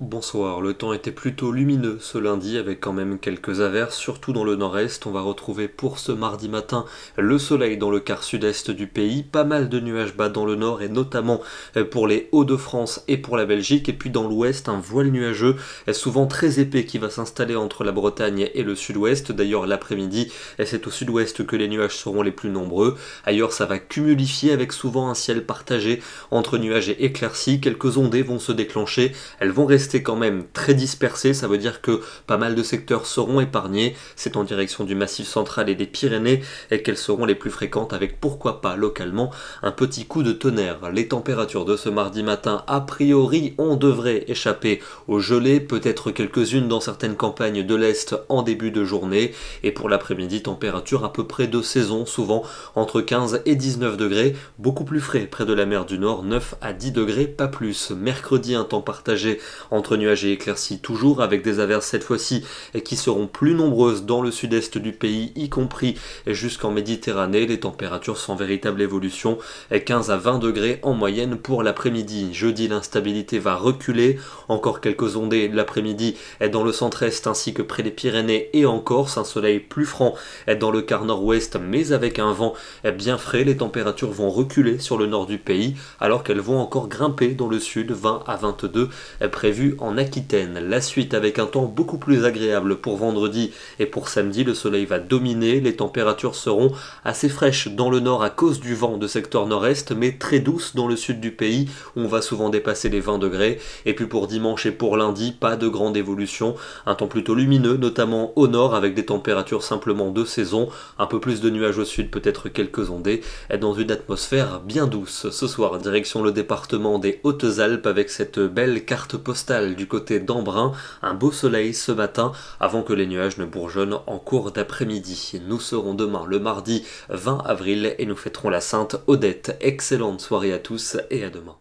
Bonsoir, le temps était plutôt lumineux ce lundi avec quand même quelques averses, surtout dans le nord-est. On va retrouver pour ce mardi matin le soleil dans le quart sud-est du pays, pas mal de nuages bas dans le nord et notamment euh, pour les Hauts-de-France et pour la Belgique. Et puis dans l'ouest, un voile nuageux, euh, souvent très épais, qui va s'installer entre la Bretagne et le sud-ouest. D'ailleurs, l'après-midi, euh, c'est au sud-ouest que les nuages seront les plus nombreux. Ailleurs, ça va cumulifier avec souvent un ciel partagé entre nuages et éclaircies. Quelques ondées vont se déclencher, elles vont rester est quand même très dispersé, ça veut dire que pas mal de secteurs seront épargnés, c'est en direction du Massif central et des Pyrénées, et qu'elles seront les plus fréquentes avec pourquoi pas localement un petit coup de tonnerre. Les températures de ce mardi matin, a priori, on devrait échapper aux gelées, peut-être quelques-unes dans certaines campagnes de l'Est en début de journée, et pour l'après-midi, température à peu près de saison, souvent entre 15 et 19 degrés, beaucoup plus frais près de la mer du Nord, 9 à 10 degrés, pas plus. Mercredi, un temps partagé en entre nuages et éclaircies toujours, avec des averses cette fois-ci qui seront plus nombreuses dans le sud-est du pays, y compris jusqu'en Méditerranée. Les températures sans véritable évolution, 15 à 20 degrés en moyenne pour l'après-midi. Jeudi, l'instabilité va reculer, encore quelques ondées l'après-midi est dans le centre-est ainsi que près des Pyrénées et en Corse. Un soleil plus franc est dans le quart nord-ouest, mais avec un vent bien frais. Les températures vont reculer sur le nord du pays, alors qu'elles vont encore grimper dans le sud, 20 à 22 prévu en Aquitaine. La suite avec un temps beaucoup plus agréable pour vendredi et pour samedi, le soleil va dominer, les températures seront assez fraîches dans le nord à cause du vent de secteur nord-est, mais très douces dans le sud du pays, où on va souvent dépasser les 20 degrés. Et puis pour dimanche et pour lundi, pas de grande évolution, un temps plutôt lumineux, notamment au nord, avec des températures simplement de saison, un peu plus de nuages au sud, peut-être quelques ondées, dans une atmosphère bien douce. Ce soir, direction le département des Hautes-Alpes avec cette belle carte postale du côté d'Embrun, un beau soleil ce matin avant que les nuages ne bourgeonnent en cours d'après-midi. Nous serons demain le mardi 20 avril et nous fêterons la Sainte Odette. Excellente soirée à tous et à demain.